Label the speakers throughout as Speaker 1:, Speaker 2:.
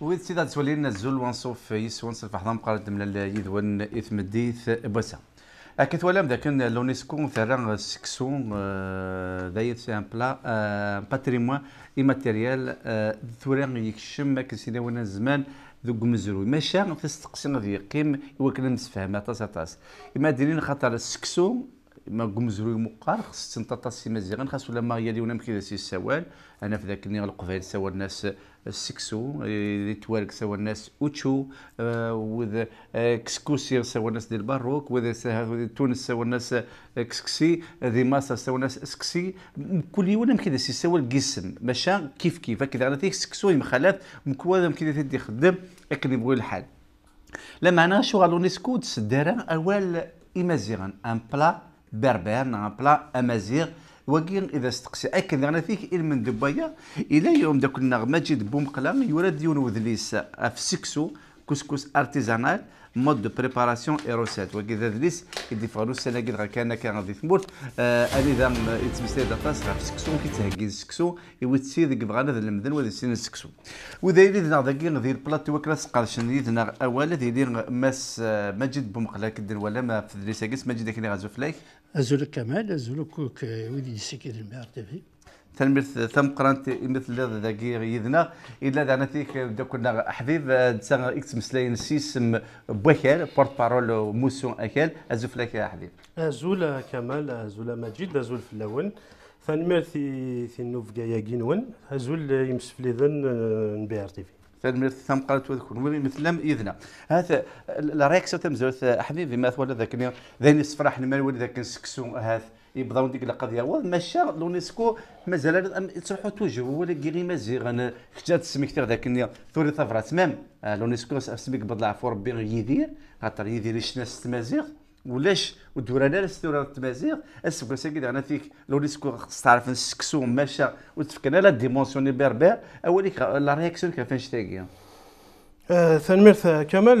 Speaker 1: ويد سيدا تولي لنا الزول وانصوف يسونس الفحضان بقرة ملال يذون إثم الديث بوسا أكث ولام ذاك لونيسكو ثران سكسون دايت آه، سي ان بلا آه، باتريموان ايماتيريال آه، ثوران يكشم كي سيدا وانا زمان ذوك مزروي ماشي تستقسم ذي قيم يوكل مسفهم ما تاس إما ديرين خاطر السكسون ما قمزرو مقار خص تنطاطا السي مزيان خاص ولا ما يالي ونام كذا سي السوال انا في ذاك القبيل سوا الناس السكسو اللي توالك سوا الناس اوتشو آه، وذ آه، كسكوسير سوا الناس ديال الباروك وذ تونس سوا الناس كسكسي ذي ماسا سوا الناس اسكسي كل يوم كذا سي سوال قسم ماشا كيف كيف هكذا انا تيك سكسو مخالف مكوالم كذا تدي خدم اكن يبغي الحال لما انا شو غالونيسكو تسدرا اوال ايمازيغان ان بلا بربر بربان بلا امازيغ وكين اذا استقسى اكن انا فيك ان من دبايا الى يوم داك النغ ماجد بومقلا يولد يون وذليس في سكسو كسكس ارتيزانال مود دو بريباراسيون اي روسيت وكذا ذليس يدي فالو انا كيد كان كان غادي تموت اني آه، ذا يتمسيد فاس غير سكسو كي تهكي سكسو يوي تسيد بغانا ذا المدن وذا سين سكسو وذا يلي ذا ذاكي نظير بلاتي وكلا سقرش ذي ذنا اولا ذا دير ماس آه، مجد بومقلا كدن ولا ما في ذليس مجد كني غازو فلايك
Speaker 2: ازولك كمال ازولك آه، ويدي سكيد المعرفه
Speaker 1: تنمثل ثم قرانت مثل ذاكي يدنا الا دو كنا حبيب تسا اكس مسلاين سيسم بوكال بورت بارول موسون اكل ازوف لك يا حبيب
Speaker 3: ازول كمال ازول مجيد ازول في اللون تنمرت في النوف
Speaker 1: كايا كينون ازول آه، يمسف لي ذن بي ار تي في تنمرت ثم قالت وذكر ومي اذنا هذا لا ريكسو تمزوت آه، حبيبي ما ثولى ذاك ذاني صفراح نمال ولي ذاك نسكسو هذا يبداو ديك القضيه وماشي لونيسكو مازال تصلحوا توجه ولا كيري مازيغ كتا تسميك تاع ذاك النيا ثوري تفرات مام آه، لونيسكو سميك بضل عفو ربي يدير خاطر يدير الشناس تمازيغ ولاش ودورانا الثوره التمازيغ السبب سيدي دعنا فيك لونيسكو خص تعرف نسكسو ماشي وتفكنا لا ديمونسيوني بربير اوليك لا رياكسيون كيفاش تاكي
Speaker 3: تنميرت آه، آه، كمال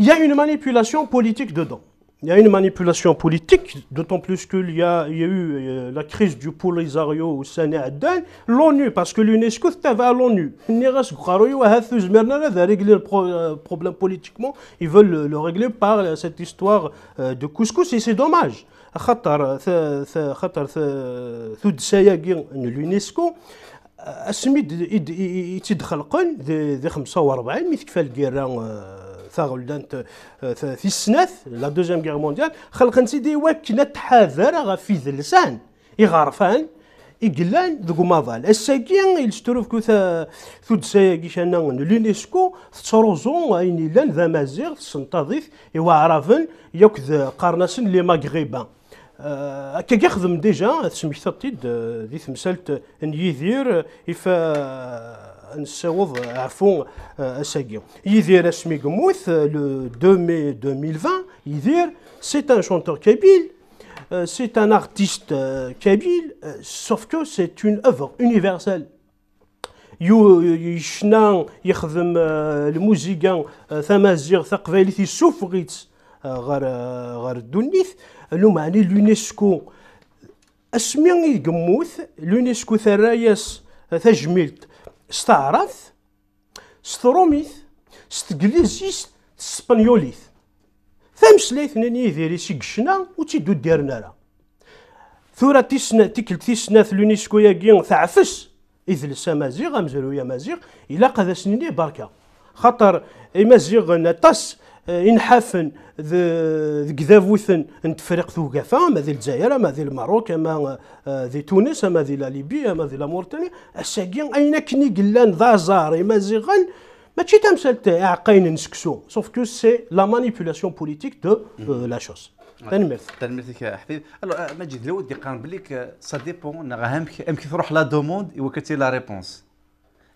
Speaker 3: il y a une manipulation politique dedans. Il y a une manipulation politique, d'autant plus qu'il y, y, a eu la crise du Polisario au Sénat l'ONU, parce que l'UNESCO c'était à l'ONU. Ils régler le problème politiquement, ils veulent le régler par cette histoire de couscous, et c'est dommage. l'UNESCO, اسمي يتدخل قن ذي 45 une كفال ثغل دانت آه، في السناث لا دوزيام غير مونديال خلقن سيدي وكنا تحاذر في ذلسان يغارفان يقلان ذو مظال الساقي يلستروف كو ثودسايا كيشانا لونيسكو تروزون أين لان ذا مازيغ تسنتظيف إوا عرافن ياك قرناسن لي ماغريبان آه، هكا أه يخدم ديجا سميتها تيد آه، ذي تمثالت ان يذير إفا نساوض عفوا اساكي يدير اسمي قموث لو 2 مي 2020 يدير سي ان شونتور كابيل c'est un artiste euh, kabyle, euh, sauf que c'est une œuvre universelle. يشنا يخدم الموزيكا ثمازيغ تقباليت سوفغيت غير غير الدنيث لو معني اليونسكو اسمي يقموث اليونسكو ثراياس تجميلت استعرف ستروميث ستجليزيس سبانيوليث ثمس ليث نني ذيري سيكشنا و تيدو ديرنا راه ثورا تيسنا تيكل تيسنا في اليونيسكو ياكين ثعفس إذ لسا مازيغ أمزرو يا مازيغ إلا قاد سنيني باركا خاطر إي مازيغ نتاس آه، وثن انت كذافوثن نتفرق ثوقافا ما ذي الجزائر ما ذي الماروك ما آه، ذي تونس ما ذي ليبيا ما ذي موريتانيا الساقي اين كني قلان ذا زاري مازيغن ماشي تمثال تاع عقاين نسكسو سوف كو سي لا مانيبيلاسيون
Speaker 1: بوليتيك دو لا شوز تنمث تنمرتك حفيظ الو ماجد لو ودي قان بليك سا ديبون امك امك تروح لا دوموند وكتي لا ريبونس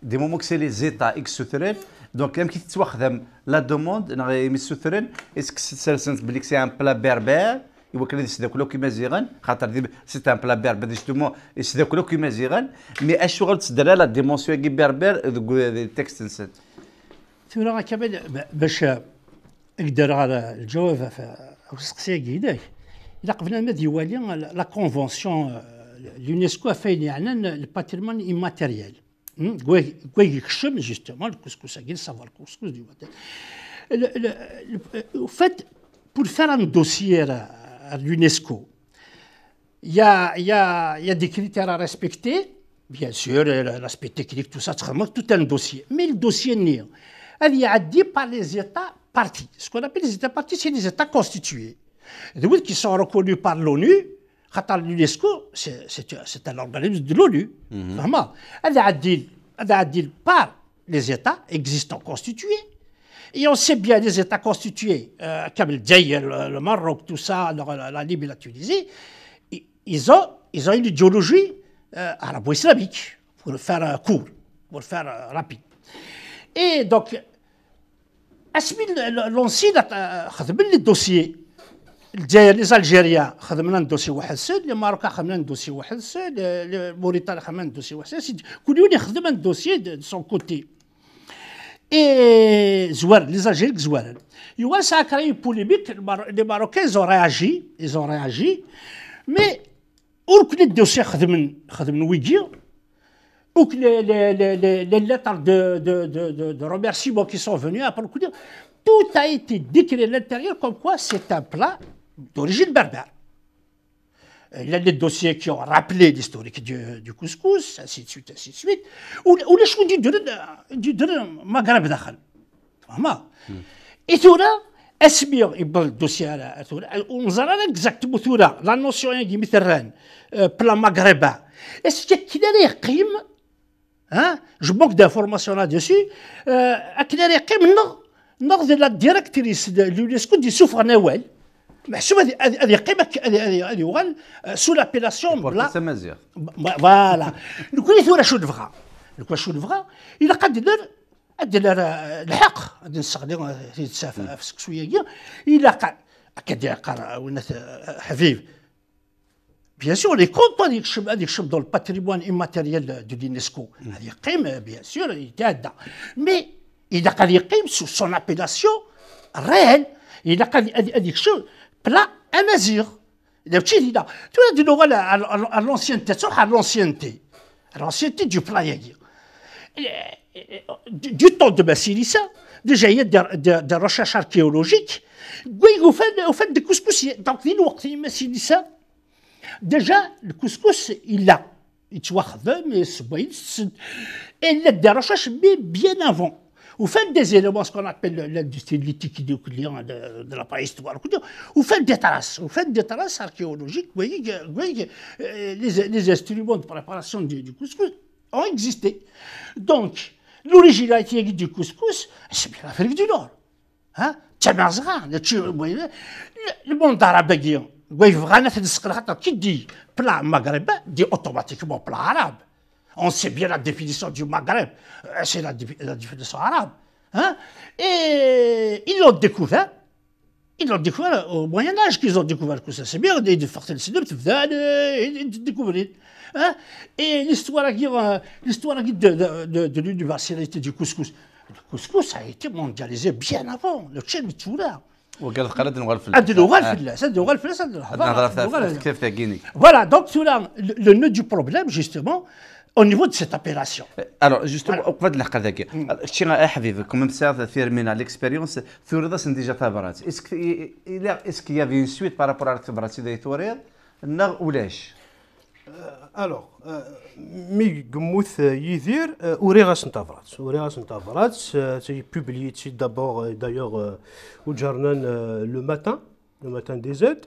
Speaker 1: دي مومون كسي لي زيتا اكس سوتريل دونك لما كي تتوخدم لا دوموند نغي مسوثرن اسك سلسنت بلي سي ان بلا بربر يوكل دي سداكلو كيما زيغن خاطر دي سي ان بلا بربر جوستومون سداكلو كيما زيغن مي اشغل تسدرا لا ديمونسيون كي بربر دوك التكست نسد
Speaker 2: ثورا كامل باش نقدر على الجواب او السقسيه كيداك الا قبل ما يوالي لا كونفونسيون اليونسكو فين يعني الباتريمون ايماتيريال Hmm? En justement, le couscous savoir le couscous du matin. Euh, au fait, pour faire un dossier à l'UNESCO, il y, a, des critères à respecter, bien sûr, l'aspect technique, tout ça, tout un dossier. Mais le dossier n'est Il y a dit par les États partis. Ce qu'on appelle les États partis, c'est les États constitués. oui qui sont reconnus par l'ONU, l'UNESCO, c'est un organisme de l'ONU. Mhm. Vraiment. Elle a par les États existants constitués. Et on sait bien les États constitués, euh, comme le le, Maroc, tout ça, la, la Libye, la Tunisie, ils ont, ils ont une idéologie la euh, arabo-islamique, pour le faire euh, court, pour le faire rapide. Et donc, l'on sait a les dossiers الجزائر لي خدمنا ندوسي واحد سد الماروكا خدمنا ندوسي واحد سد موريتانيا خدمنا ندوسي واحد سد كل يوم يخدم ندوسي دو سون كوتي اي زوار لي زالجيريك زوار يوا سا كري بوليميك لي ماروكان زون رياجي زون رياجي مي وركن الدوسي خدم خدم ويجي وك لي لي لي لي لتر دو دو دو دو دو روميرسيمون كي سون فوني ابري كل tout a été décrit à l'intérieur comme quoi c'est un plat d'origine berbère. Euh, il y a des dossiers qui ont rappelé l'historique du, couscous, ainsi de suite, ainsi de suite. Ou, les choses du maghreb d'achal. Hmm. Et tout là, est-ce bien, il a un dossier là, tout là. Euh, on a exactement tout là, la notion est euh, plan Maghreb. Est-ce qu'il y a qui crime, hein, je manque d'informations là-dessus, euh, qui derrière crime, non, non, de la directrice de l'UNESCO du souffre محسوب هذه هذه قيمه هذه هذه وغال سو لابيلاسيون بلا فوالا نقول ثورة شو نفغا نقول شو نفغا الا قد دار ندير الحق غادي نستخدم في السكسويه الا قد كدير قرا وناس حبيب بيان سور لي كونت هذيك الشم هذيك الشم دو الباتريمون ايماتيريال دو لينيسكو هذه قيمه بيان سور جاده مي اذا قد يقيم سو سون ابيلاسيون ريال اذا قال هذيك الشب plat à mesure. Tu vois as dit à l'ancienneté, à l'ancienneté, à l'ancienneté du plat. Du temps de Massilissa, déjà il y a des recherches archéologiques, au fait des couscous. Donc, il y a Massilissa, déjà le couscous, il a, Il il y a des recherches, mais bien avant. Vous faites des éléments, ce qu'on appelle l'industrie lithique client de, de la préhistoire. Vous faites des traces, vous faites des traces archéologiques. Vous voyez, vous euh, les, les, instruments de préparation du, couscous ont existé. Donc, l'originalité du couscous, eh, c'est bien l'Afrique du Nord. Hein le monde arabe qui dit plat maghrébin dit automatiquement plat arabe. On sait bien la définition du Maghreb, c'est la, définition arabe. Et ils l'ont découvert. Ils l'ont découvert au Moyen Âge qu'ils ont découvert que ça. C'est bien, ils découvert. Et l'histoire de, de l'universalité du couscous. Le couscous a été mondialisé bien avant. Le est Tchoula.
Speaker 1: وقال قال عندنا غال فلاس
Speaker 2: عندنا au niveau de cette appellation. Euh,
Speaker 1: alors, justement, قبل لحق ذاك شي حبيبي كوميم سا تثير من الاكسبيريونس ثوريض سن ديجا تابرات اسك الا اسك يا في سويت بارابور على تبرات دي ثوريض نغ ولاش الوغ مي قموث يدير اوريغاس نتافرات
Speaker 3: اوريغاس نتافرات تي بوبليي تي دابور دايوغ وجرنان لو ماتان لو ماتان دي زيد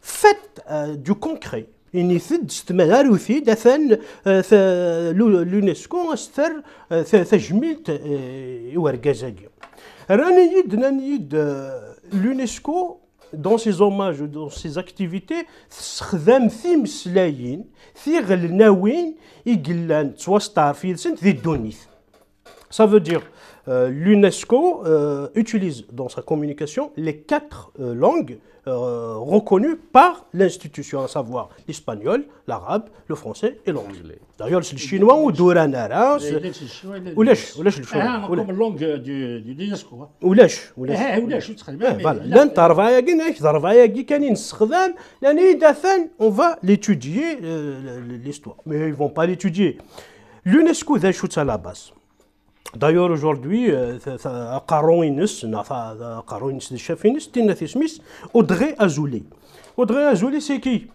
Speaker 3: faites euh, du concret إني ثد استمرار وثيد أثان لونسكو أستر تجميلت ورقازاكي راني يد راني يد لونسكو dans ses hommages ou dans ses في تستخدم تمثلايين ثيغلناوين يقلان تواستعرف في ذي الدونيث. Ça veut dire, Euh, l'UNESCO euh, utilise dans sa communication les quatre euh, langues reconnues par l'institution, à savoir l'espagnol, l'arabe, le français et l'anglais. D'ailleurs, c'est le chinois ou le Arabe.
Speaker 2: Ou l'âche, ou le chinois. Ah, comme langue de l'UNESCO. Ou Oulèche, ou l'âche.
Speaker 3: Ou on va l'étudier l'histoire mais ils vont pas l'étudier l'UNESCO c'est la base D'ailleurs, aujourd'hui, Caroinus, euh, euh, chef de Chafinus, Tinathismis, Audrey Azoulay. Audrey Azoulay, c'est qui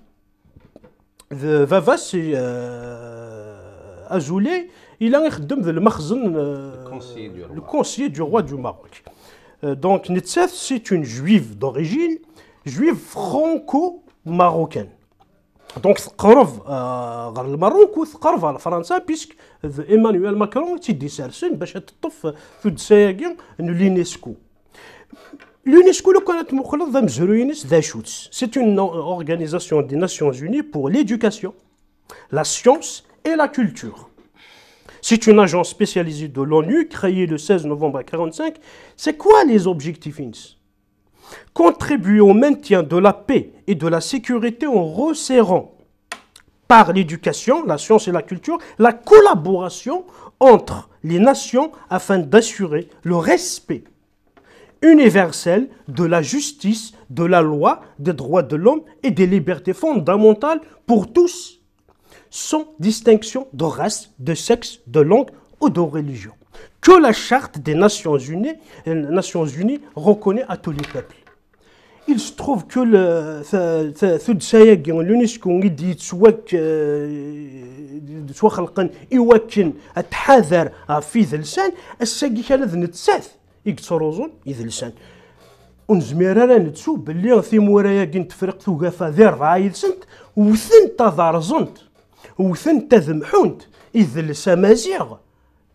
Speaker 3: Vavas c'est euh, Azoulay, il a un le le conseiller du roi du Maroc. Donc, Netzef, c'est une juive d'origine, juive franco-marocaine. Donc, L'UNESCO, c'est une euh, organisation des Nations Unies pour l'éducation, la science et la culture. C'est une agence spécialisée de l'ONU créée le 16 novembre 1945. C'est quoi les objectifs Contribuer au maintien de la paix et de la sécurité en resserrant par l'éducation, la science et la culture, la collaboration entre les nations afin d'assurer le respect universel de la justice, de la loi, des droits de l'homme et des libertés fondamentales pour tous, sans distinction de race, de sexe, de langue ou de religion, que la Charte des Nations Unies, euh, Nations reconnaît à tous les peuples. il se trouve que ثدساياكي اليونسكو قد يتسواك تواخلقن يوكن التحاذر في ذا اللسان الساقي كان ذ نتساث يكتروزون إذ اللسان ونزمير راه نتسو باللي ثيمورا ياكي تفرق ثقافة ذي ربعة يلسنت وثنت ضارزنت وثنت ذمحونت إذ لسا مازيغ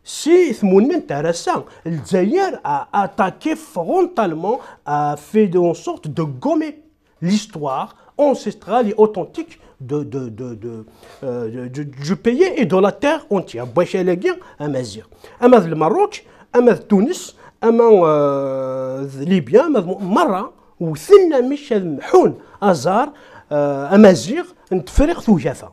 Speaker 3: Si Thmounmen intéressant, L'Algérie a attaqué frontalement, a fait en sorte de gommer l'histoire ancestrale et authentique de, de, de, de euh, du, du, pays et de la terre entière. Bouachalagien, Amazir. Amaz le Maroc, Amaz Tunis, Amaz euh, Libye, Amaz Mara, ou Sinna Michel Mhoun, Azar, Amazir, euh, Ntferir Thoujafa.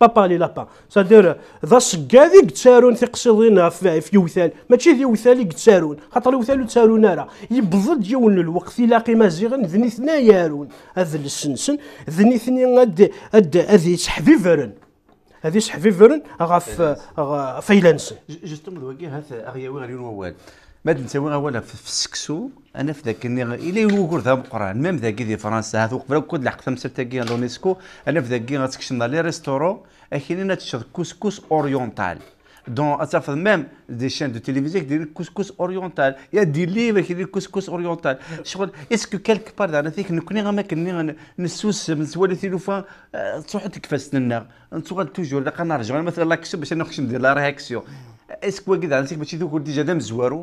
Speaker 3: بابا لي لابا سادير ذا سكادي يتسارون في قصيدنا في يوثال ماشي في وثالي يتسارون خاطر وثالو تسارون راه يبضد يون الوقت يلاقي مزيغا ذني ثنا يارون هذا السنسن ذني ثني غاد اد هذي سحفيفرن هذه سحفيفرن غاف فيلانسن
Speaker 1: جوستومون الواقع هذا اغياوي غير نوال ما تنساوي اولا في السكسو انا في ذاك ني الى يوكر ذا القران ميم ذاك في فرنسا هذا قبل كود لحق سبت كي لونيسكو انا في ذاك غتكشم لي ريستورون اكينينا تشرب كوسكوس اورينتال دون اتفض ميم دي شين دو تيليفزيون كيدير كوسكوس اورينتال يا دي ليفر كيدير كوسكوس اورينتال شغل اسكو كالك بار انا فيك نكوني ما كني نسوس من سوالي تيلوفا تروح تكفاس لنا نتوغ توجور لقا نرجع مثلا لاكسيو باش نخش ندير لا ريكسيون اسكو كذا فيك باش يذوكر ديجا دام زوارو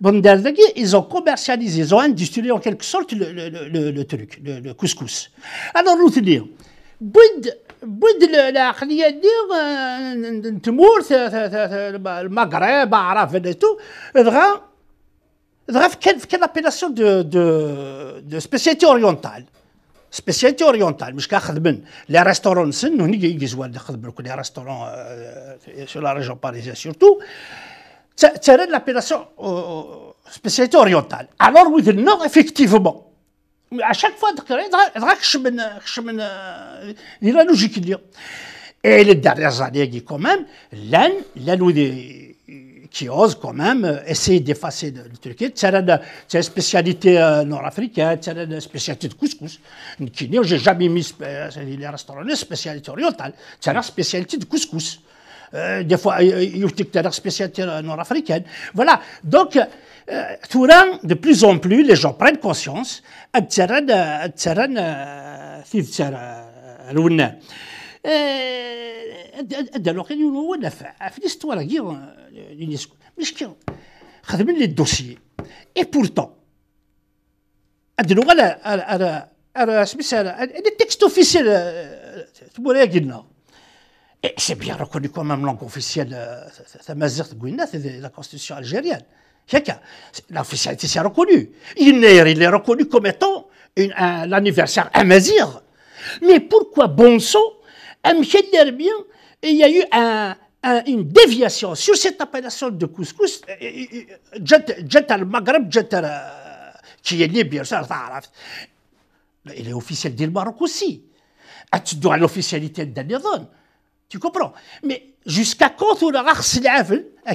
Speaker 2: Bondardegui, ils ont commercialisé, ils ont industrialisé en quelque sorte le, truc, le, couscous. Alors, nous te dire, Bond, Bond, la que euh, euh, le Maghreb, Arabe et tout, Draf, quelle appellation de, spécialité orientale spécialité orientale, Parce que les restaurants, nous n'y sommes pas, les restaurants euh, sur la région parisienne surtout. C'est l'appellation euh, euh, spécialité orientale. Alors oui, non, effectivement. Mais à chaque fois, euh, il y a une logique. Et les dernières années, quand même, l'un, qui ose quand même essayer d'effacer le truc C'est une spécialité nord-africaine, c'est une spécialité de couscous. Je n'ai jamais mis les restaurants, spécialité orientale. C'est la spécialité de couscous des fois, il spécialité nord-africaine. Voilà. Donc, tout temps, de plus en plus, les gens prennent conscience à ce à Tseren, à Tseren, à Tseren, à Tseren, à Tseren, à l'UNESCO. Mais je veux dire, des dossiers. Et pourtant, il y a des textes officiels. C'est ce il y a et c'est bien reconnu comme même langue officielle, euh, de c'est la constitution algérienne. L'officialité, s'est reconnue. Il est reconnu comme étant l'anniversaire Mazir. Mais pourquoi bon sang, il y a eu une déviation sur cette appellation de couscous, euh, euh, Maghreb, qui est bien sûr, il est officiel du Maroc aussi. Ah, tu dois l'officialité de la tu comprends Mais jusqu'à quand on aura à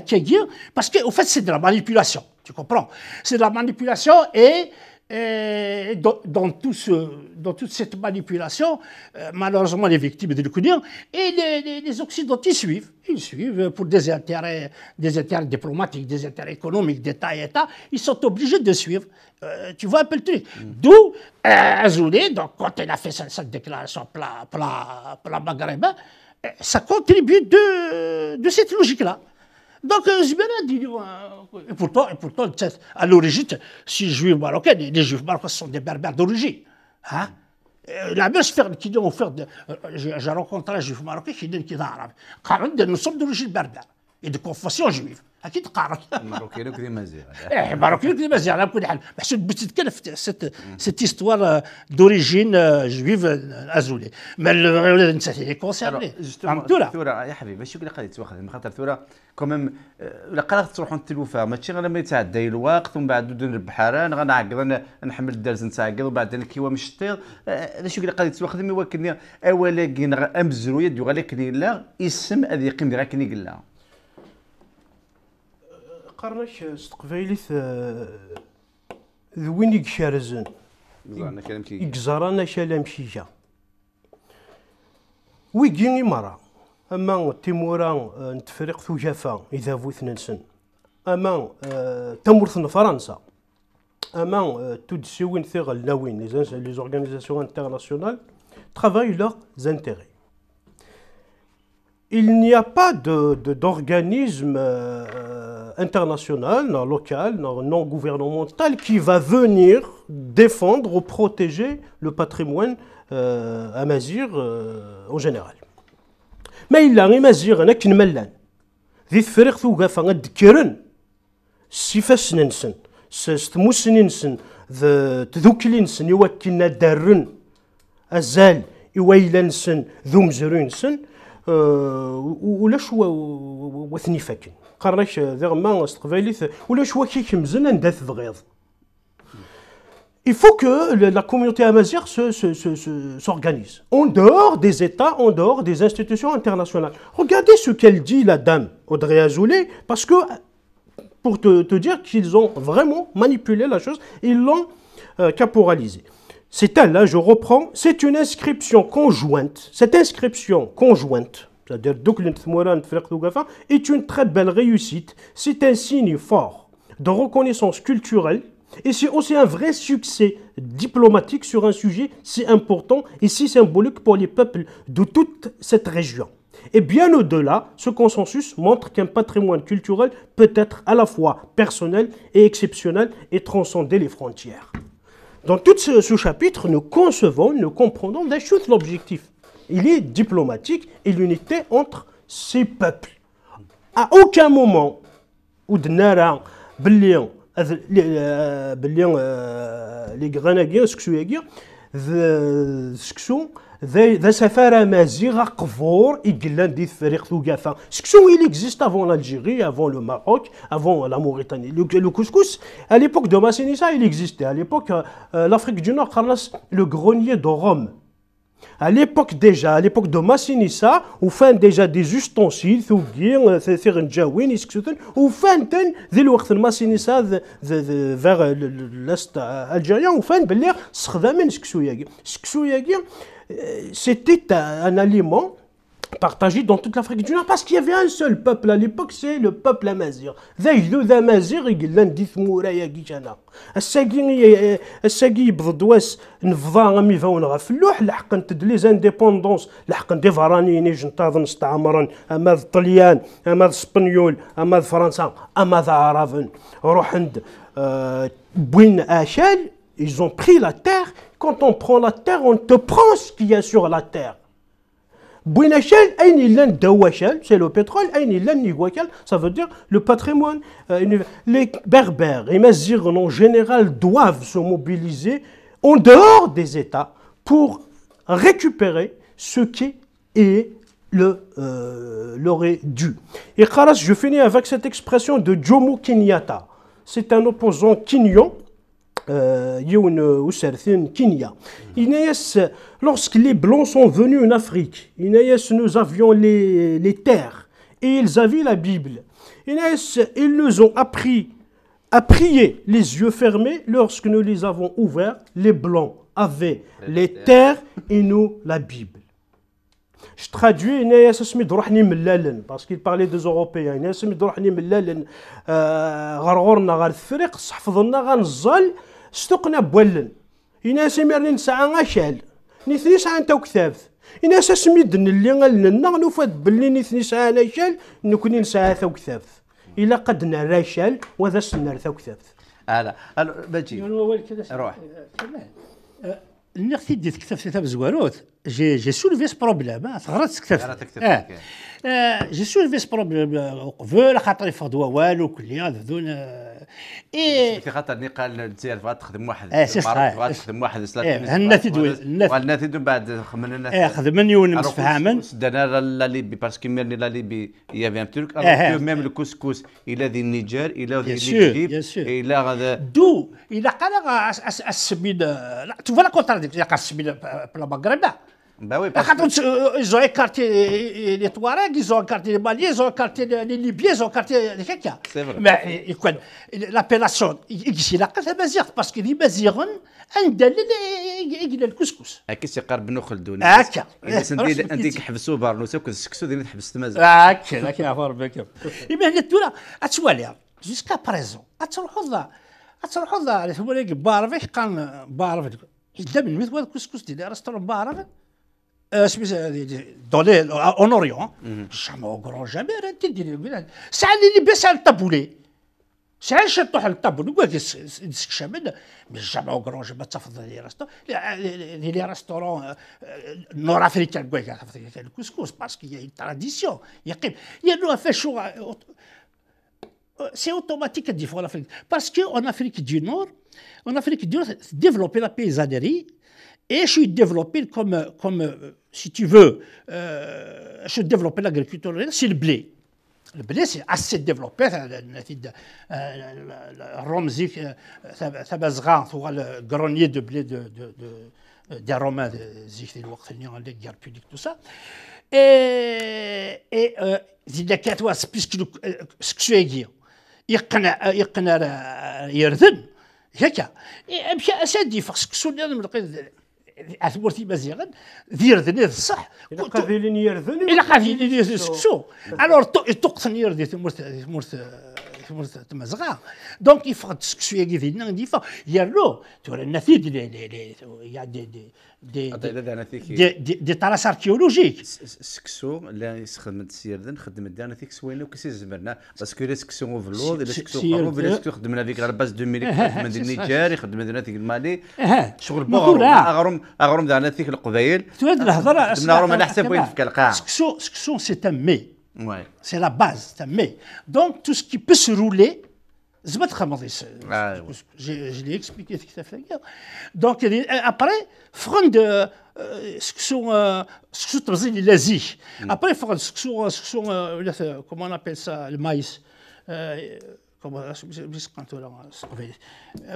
Speaker 2: parce qu'au fait, c'est de la manipulation. Tu comprends C'est de la manipulation et, euh, dans, toute cette manipulation, euh, malheureusement, les victimes de l'Ukrainien et les, les, ils suivent. Ils suivent pour des intérêts, des intérêts diplomatiques, des intérêts économiques, d'État et État. Ils sont obligés de suivre. Euh, tu vois un peu le truc. Mm. D'où donc, quand il a fait cette, déclaration pour la Maghreb, euh, ça contribue de, de cette logique-là. Donc, euh, euh, et pourtant, et pourtant à l'origine, si juifs marocains, les juifs marocains sont des berbères d'origine. Hein, la même sphère qui ont offert, j'ai rencontré un juif marocain qui dit qu'il est arabe. Nous sommes d'origine berbère. دو كونفاسيون جويف اكيد قارت الماروكيين وكذي مزيان ايه الماروكيين وكذي مزيان على كل حال محسود بتت كان في سيت سيت استوار دوريجين جويف ازولي ما الولاد نتاعي كونسيرني
Speaker 1: ثورة ثورة يا حبيبي ماشي اللي قضيه تواخذ خاطر ثورة كوميم ولا قرات تروحوا تلوفا ماشي غير لما يتعدى الوقت ومن بعد نربح راه غنعقد نحمل الدرز نتعقد وبعدين كيوا هذا شو اللي تواخذ مي ولكن اولا امزرويه دوغا لكن لا اسم هذه قيم كني قلا
Speaker 3: قرنك س تقبايليت ذ وين يكشارزن يكزرانا شالام شيجا ويكيني مرا اما تيمورا نتفريق ثو جافا اذا فوث ننسن اما تمورثن فرنسا اما تودسي وين ثيغ لا وين لي زورغانيزاسيون انترناسيونال ترافاي لوغ زانتيغي il n'y a pas d'organisme de, de, euh, euh, international, non local, non, non, gouvernemental qui va venir défendre ou protéger le patrimoine euh, amazir euh, en général. Mais il a mazir un akin hein, mellan. Di tfriq tugafa ad kkren sifasnensen, stmusninsen, tduklinsen iwakken ad darren azal iwaylansen d umezrunsen. Il faut que la communauté amazigh s'organise, en dehors des États, en dehors des institutions internationales. Regardez ce qu'elle dit, la dame Audrey Azoulay, parce que, pour te, dire qu'ils ont vraiment manipulé la chose, ils l'ont caporalisé. Euh, caporalisée c'est elle, là je reprends, c'est une inscription conjointe. Cette inscription conjointe, c'est-à-dire est une très belle réussite. C'est un signe fort de reconnaissance culturelle et c'est aussi un vrai succès diplomatique sur un sujet si important et si symbolique pour les peuples de toute cette région. Et bien au-delà, ce consensus montre qu'un patrimoine culturel peut être à la fois personnel et exceptionnel et transcender les frontières. Dans tout ce, chapitre, nous concevons, nous comprenons la chute, l'objectif. Il est diplomatique et l'unité entre ces peuples. À aucun moment, où Nara, Blion, les Grenadiens, ce que euh, il existe avant l'Algérie, avant le Maroc, avant la Mauritanie. Le, couscous, à l'époque de Massinissa, il existait. À l'époque, euh, euh, l'Afrique du Nord, le grenier de Rome. À l'époque déjà, à l'époque de Massinissa, on fin déjà des ustensiles, euh, cest à un jawin, ou fin de euh, le de Massinissa vers l'Est euh, algérien, ou fin de ben, l'air, s'khdamen ce yagi. Sksou c'était un aliment partagé dans toute l'Afrique du Nord parce qu'il y avait un seul peuple à l'époque, c'est le peuple amazigh. Zajdouz amazir, l'indice mouraïa gijana. Sagi euh, bvdouès, nvva rami va on rafloh, l'arkant de les indépendances, l'arkant de varani, ni jntavan stamaran, amad tolian, amad spagnol, amad français, amad araven, rohend, euh, bouin achel, ils ont pris la terre. Quand on prend la terre, on te prend ce qui est sur la terre c'est le pétrole, ça veut dire le patrimoine. Euh, les Berbères et mazirs en général doivent se mobiliser en dehors des États pour récupérer ce qui est le, euh, dû. Et je finis avec cette expression de Jomo Kenyatta. C'est un opposant kenyan يون euh, euh, Kenya. lorsque les blancs sont venus en Afrique ينايس nous avions les, terres et ils avaient la Bible ils nous ont appris à prier les yeux fermés lorsque nous les avons ouverts les blancs avaient les terres et nous la Bible je traduis Parce qu'il parlait parce Européens يبارلي des européens ستقنا بولن إناس إمرني نسعى غشال نثني ساعة أنت وكثابت إناس أسميدن اللي غلنا فاد بلي نثني ساعة أشال نكوني نسعى كثاف إلا قدنا راشال وذا
Speaker 2: سنر ثوكثابت
Speaker 1: هذا باجي روح
Speaker 2: النقطة آه، ديت كتاب ثلاثة بزواروت j'ai soulevé ce problème ثغرت سكتت اه جي سولفي سو بروبليم قبل خاطر فضوى والو كليا دون
Speaker 1: اي في خاطر ني قال الجزائر تيرف تخدم واحد اه سي المعروف تخدم واحد الناتي دوي الناتي دوي بعد خمن الناتي اه خدم من يوم نصف فهاما سدنا لا ليبي باسكو ميرني لا ليبي يافي ان ترك ميم الكسكس الى ذي النيجر الى ذي الجيب الى غدا
Speaker 2: دو الى قال السبيل تو فوالا كونتراديكت الى قال السبيل بلا مغرب Bah oui, parce Quand que... ils ont écarté les Touaregs, ils ont écarté les Maliens, ils ont écarté les Libyens, ils ont écarté les quelqu'un. C'est vrai. Mais euh, l'appellation, ici, la c'est Mazir, parce que les Maziren, عندنا يقنا الكسكس
Speaker 1: هكا سي قرب بنو خلدون هكا انت انت حبسوا بارنوسا كنت سكسوا ديما تحبس مازال هكا هكا عفوا ربك
Speaker 2: اما هنا الدوله اتوالي جيسكا بريزون اتروحوا اتروحوا هو بارفي قال بارفي قدام المثوى الكسكس ديال راسطو بارفي Euh, euh, dans l'Orient, euh, en Orient, jamais mhm. au grand jamais, c'est un taboulet. est C'est un château le taboulé, mais jamais au grand jamais, ça fait des restaurants. Les restaurants nord-africains, ça fait couscous, parce qu'il y a une tradition. Il y a nous, on fait chaud. C'est automatique, Parce qu'en Afrique du Nord, en Afrique du Nord, développer la paysannerie, et je suis développé comme, comme si tu veux, euh, je suis développé l'agriculture c'est le blé. Le blé, c'est assez développé. Rome, ça euh, euh, base grand, le grenier de blé de, de, de, des Romains, des Ifélois, des guerres publiques, tout ça. Et il y a quatre ce que je veux dire, il y a un peu de temps. Et puis, c'est différent. Ce que je veux dire, اثمرتي مزيغا ديرذني الصح إلا قافلين يرذن إلا قافلين يرذن سكسو الور تقصن يرذي ثمرت ثمرت مزغا دونك يفقد السكسويه كيف هنا ديفا يرلو تورا نثيد
Speaker 1: دي دي دي دي طراس اركيولوجيك السكسو لا خدمت سيردن خدمت دانا ثيك سوينا وكسي زمرنا باسكو لا سكسو غوفلود لا سكسو قروب لا سكسو خدمنا ذيك الباس دو ميريك خدمنا ذيك النيجير خدمنا ذيك ذيك المالي شغل بوغرم اغرم اغرم دانا ثيك القبايل تولد الهضره خدمنا على حساب وين في القاع
Speaker 2: سكسو سكسو سي تمي C'est la base. Mais, donc, tout ce qui peut se rouler, ah, ouais. je, je l'ai expliqué ce qui s'est fait guerre. Donc, euh, après, Front de. Euh, euh, mm. Après, ce sont, comment on appelle ça, le maïs ah,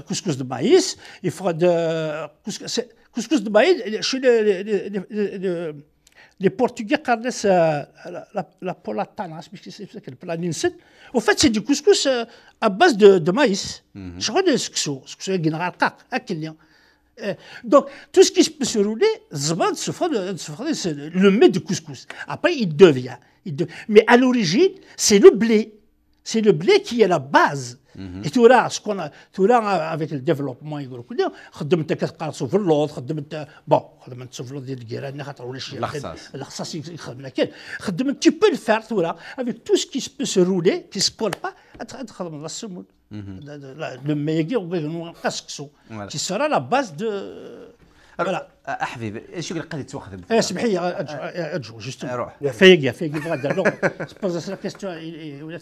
Speaker 2: couscous de maïs, il faudra de couscous de maïs je les, les Portugais connaissent euh, la, la, polatana, c'est Au fait, c'est du couscous euh, à base de, maïs. Mhm. Je connais ce que c'est, général hein, euh, Donc, tout ce qui peut se rouler, Zban le met du couscous. Après, Il devient. Mais à l'origine, c'est le blé. C'est le blé qui est la base تورا شكون تورا افيك الديفلوبمون يقول لك خدمت انت كتقارصو في اللوط خدمت بون خدمت في اللوط ديال الكيران خاطر ولا شي الاخصاص الاخصاص يخدم لك خدمت تي بو الفار تورا افيك تو سكي سبو سو رولي كي سبول با تخدم لا سمول لو ميغي قاسكسو كي سورا لا باز دو
Speaker 1: فوالا احبيبي شكون القضيه تواخذ
Speaker 2: اسمح لي اجو جوستومون روح فيا فيا بغا دار سبوز لا كيستيون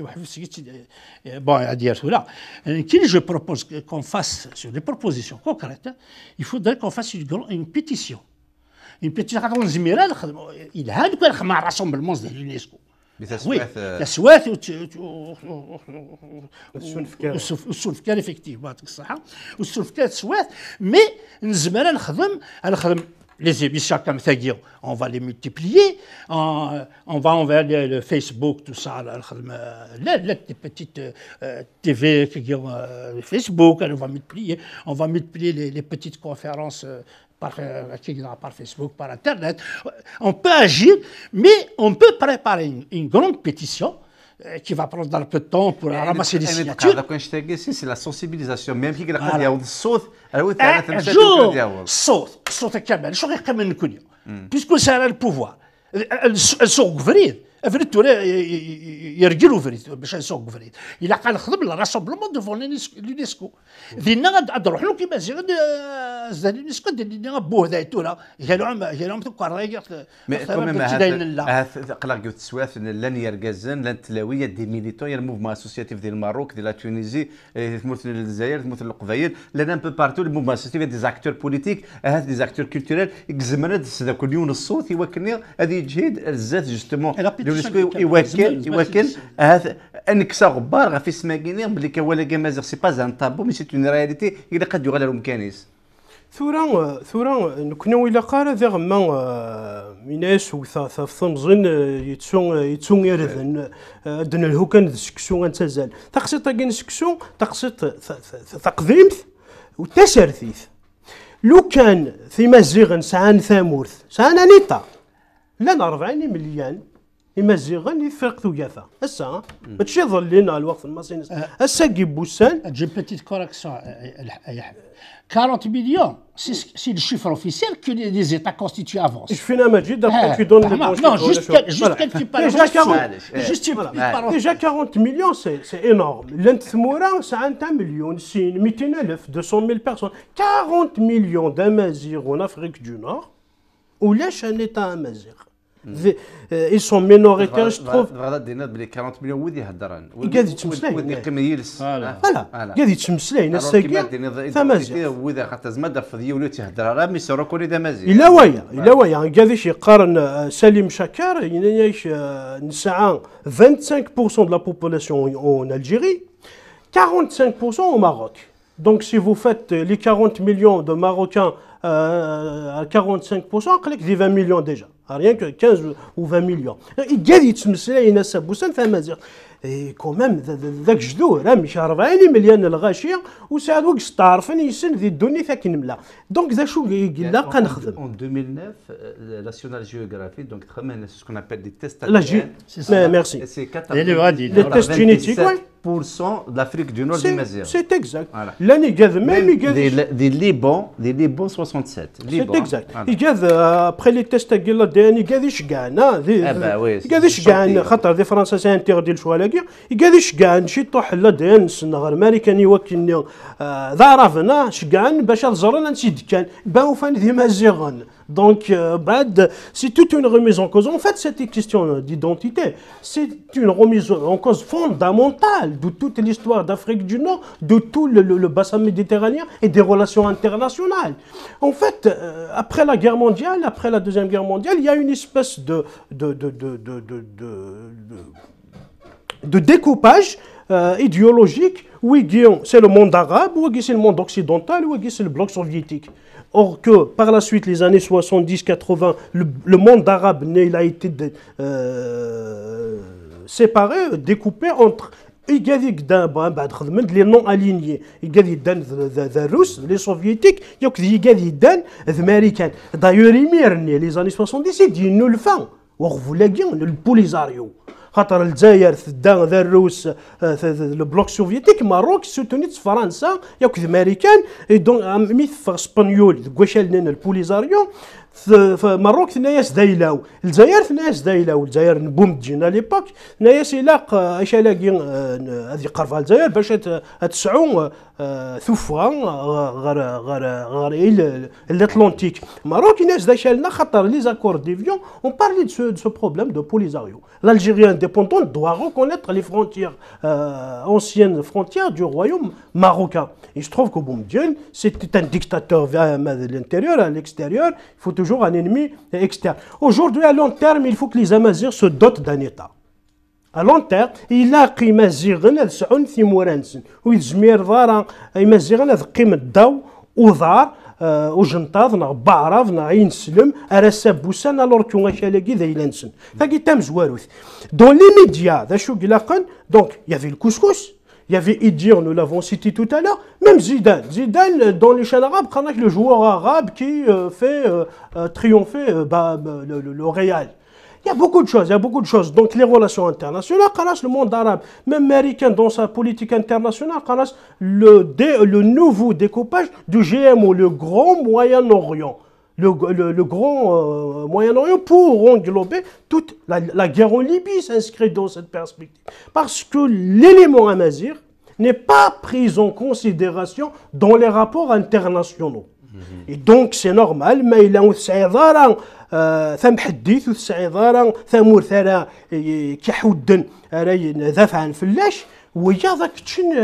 Speaker 2: Euh, euh, bon, à dire cela. Euh, qu'il je propose qu'on fasse sur des propositions concrètes, il faudrait qu'on fasse une, une pétition. Une pétition il a un rassemblement de l'UNESCO. mais les émissions comme ça, on va les multiplier, on, va envers le, Facebook, tout ça, les petites TV, Facebook, on va multiplier, on va multiplier les, petites conférences euh, euh, par, Facebook, par Internet. On peut agir, mais on peut préparer une grande pétition qui va prendre dans le peu de temps pour ramasser des signatures.
Speaker 1: Cada hashtag c'est la sensibilisation même qui راح يعاود الصوت او ثلاثه مشاكل الصوت الصوت كمان شو يقيم من كل يوم بيسكو سهل البوفوار السوق
Speaker 2: فريد فريد تورا يرجلوا فريد باش نسوق فريد الا قال خدم لراسومبلومون ديفون لونيسكو دينا غاد نروح له كيما زيد آه، زاد لونيسكو دينا بوه ذا تورا قالوا عم قالوا عم تبقى رايق
Speaker 1: هاث قلق تسواف لن يرجزن لن تلاويه دي ميليتون يا يعني الموفمون اسوسياتيف ديال الماروك ديال تونيزي إيه، مثل الجزائر مثل القبائل لان ان بو بارتو الموفمون اسوسياتيف دي زاكتور بوليتيك هاد دي زاكتور كولتورال كزمرد ذاك يوم الصوت يوكلني هذه جهد بزاف جوستومون يونسكو يوكل يوكل انكسا غبار غا في سماكيني بلي كا مازال سي با زان طابو مي سي اون رياليتي الى قد يغلى المكانيس ثورا
Speaker 3: ثورا نكنا ويلا قارا ذا ما ميناس وثا زين يتسون يتسون يرذن دنا الهوكان سكسو زال تقسيط كان سكسو تقسيط تقديمت وتسرثيث لو كان في مزيغ سعان ثامورث سعان انيطا لان 40 مليان Imaziɣen i tfirq tuga-ta. Ass-a, mačči ḍellin ɣer lweqt lmaṣin.
Speaker 2: J'ai une petite correction, 40 eh, eh, eh, millions, c'est le chiffre officiel que les États constituent avant. Je finis ma dite, après tu donnes les Non, juste
Speaker 3: quelques paroles. Déjà 40 millions, c'est énorme. L'Intmoura, c'est un million, c'est 200 000 personnes. 40 millions d'Amazirs en Afrique du Nord, ou lâche un État Amazigh. Mm. E, sont minoritaires je trouve
Speaker 1: voilà des دينا بلي 40 مليون وذ يهضرن قاعد يتمسلاي وذ يقيم يجلس فوالا قاعد يتمسلاي ناس ساكن تمازيغ وذا حتى زعما درفض يولي تهضر راه مي سيروكوني دا مازيغ الا وايا
Speaker 3: الا وايا قاعد يقارن سليم شاكر ينايش نساع 25% de la population en Algérie 45% au Maroc. Donc si vous faites euh, les 40 millions de Marocains Euh, à 45%, il y 20 millions déjà. Rien que 15 ou 20 millions. Il y a des gens qui ont été Et quand même, il y a des gens qui ont été mis en place. Ou ça Donc, il y a des gens qui ont Donc, il y a des gens
Speaker 1: qui En 2009, la National Geographic, donc, c'est ce qu'on appelle des tests. La Merci. C'est 4 ans. Les tests génétiques, oui. de l'Afrique du Nord des Mazières. C'est exact. L'année Des Liban, des Liban 67. C'est exact. Il Après
Speaker 3: les tests de l'ADN, il y a des Chgana. Il y a des Il y a des Français ont Chgana. خاطر a فرنسا سي il y a des شي Il y a des وكني Il y a des نسيد Il y a des مازيغن Donc, euh, c'est toute une remise en cause. En fait, cette question d'identité, c'est une remise en cause fondamentale de toute l'histoire d'Afrique du Nord, de tout le, bassin méditerranéen et des relations internationales. En fait, euh, après la guerre mondiale, après la Deuxième Guerre mondiale, il y a une espèce de, découpage idéologique. Oui, c'est le monde arabe, ou c'est le monde occidental, ou c'est le bloc soviétique. Or que par la suite, les années 70-80, le, monde arabe, il a été euh, séparé, découpé entre les non-alignés, les Russes, les Soviétiques, les Américains. D'ailleurs, les années 70, ils disent nous le وغفلاكي البوليزاريو خاطر الجزائر تدا ذا الروس آه، البلوك سوفيتيك ماروك سوتونيت فرنسا ياك امريكان اي دونك ميث اسبانيول كواشالنين البوليزاريو في فماروك ثنياس دايلاو الجزائر ثنياس دايلاو الجزائر نبوم جينا ليباك ثنياس يلاق اش آه، الاقي آه، هذه قرفه الجزائر باش تسعو آه، ثوفا غير غير غير الى الاتلانتيك ماروك ناس داش لنا خطر لي زاكور ديفيون اون بارلي دو سو بروبليم دو بوليزاريو الجزائريان ديبوندون دو ريكونيتر لي فرونتيير اونسيان فرونتيير دو رويوم ماروكا اي سي تروف كو بوم ديال سي تي ديكتاتور في الانتيريور على الاكستيريور فو toujours un ennemi externe. Aujourd'hui, à long terme, il faut que les Amazirs se dotent d'un État. À long terme, يلاقي مزيغن هذا سعون في مورانسن ويزمير ضارا مزيغن هذا قيم الدو وضار وجنطاض نغ بعرض نغ ينسلم ارا سابوسان الور كون اشالكي ذا يلانسن تاكي تام زواروث دون لي ميديا ذا شو قلاقن دونك يافي الكسكس Il y avait Idir, nous l'avons cité tout à l'heure. Même Zidane. Zidane, euh, dans les chaînes arabes, quand le joueur arabe qui euh, fait euh, triompher bah, bah, le, Real. Il y a beaucoup de choses, il y a beaucoup de choses. Donc les relations internationales, le monde arabe, même américain dans sa politique internationale, le, le nouveau découpage du GMO, le Grand Moyen-Orient le, le, grand euh, Moyen-Orient pour englober toute la, guerre en Libye s'inscrit dans cette perspective. Parce que l'élément amazir n'est pas pris en considération dans les rapports internationaux. Mhm. Et donc c'est normal, mais il a un سعيدارة ثم حديث وسعيدارة qui ثرا كيحود راه دافعا فلاش ويا ذاك تشن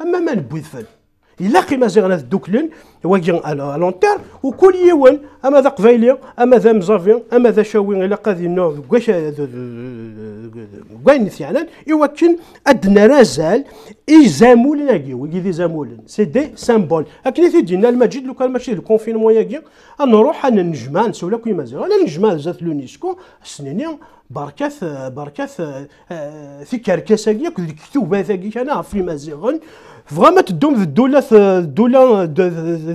Speaker 3: اما ما الا قيمه زي الدوكلين دوكلن على الونتير وكل يوم اما ذا قبيلي اما ذا مزافي اما ذا شاوي الى قاضي نو كاش كاين فعلا يوكن ادنا رازال ايزامول ناكي ويجي ذي زامول سي دي سامبول اكن تيدينا المجد لو كان ماشي الكونفينمون ياكي نروح انا نجمع نسولك لك ويما انا نجمع زات لونيسكو سنيني بركات بركات آه، آه، في كركاسه ياك الكتوبه ثاكي انا في مازيغون Tebɣam ad teddum d ddula ddula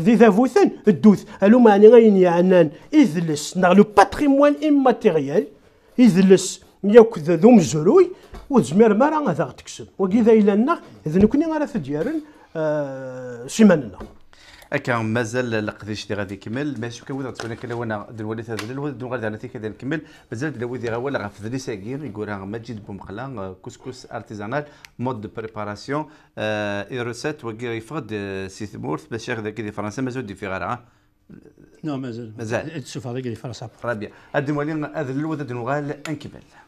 Speaker 3: di tavuten? Ddut. Alum ɛni ayen yeɛnan idles neɣ le patrimoine immatériel, idles yakk d umezruy, ur tezmirem ara ad aɣ-tekksem. Wagi d ayla-nneɣ, d nekkni ara t-id-yerren s iman-nneɣ.
Speaker 1: اكا مازال القديش اللي غادي يكمل ماشي كي وذا تسوينا كلا وانا دنولي هذا الواد دون غادي على غادي كذا نكمل مازال دلا وذي ولا غف فدلي ساكير يقول راه ما مجيد بومقلا آه، كسكس ارتيزانال مود دو بريباراسيون اي روسيت وكي يفقد سي ثمورث باش ياخذ كي دي فرنسا مازال دي في غارة نو مازال مازال تشوف هذا كذا فرنسا ربيع هاد الوالين هذا الواد غال انكمل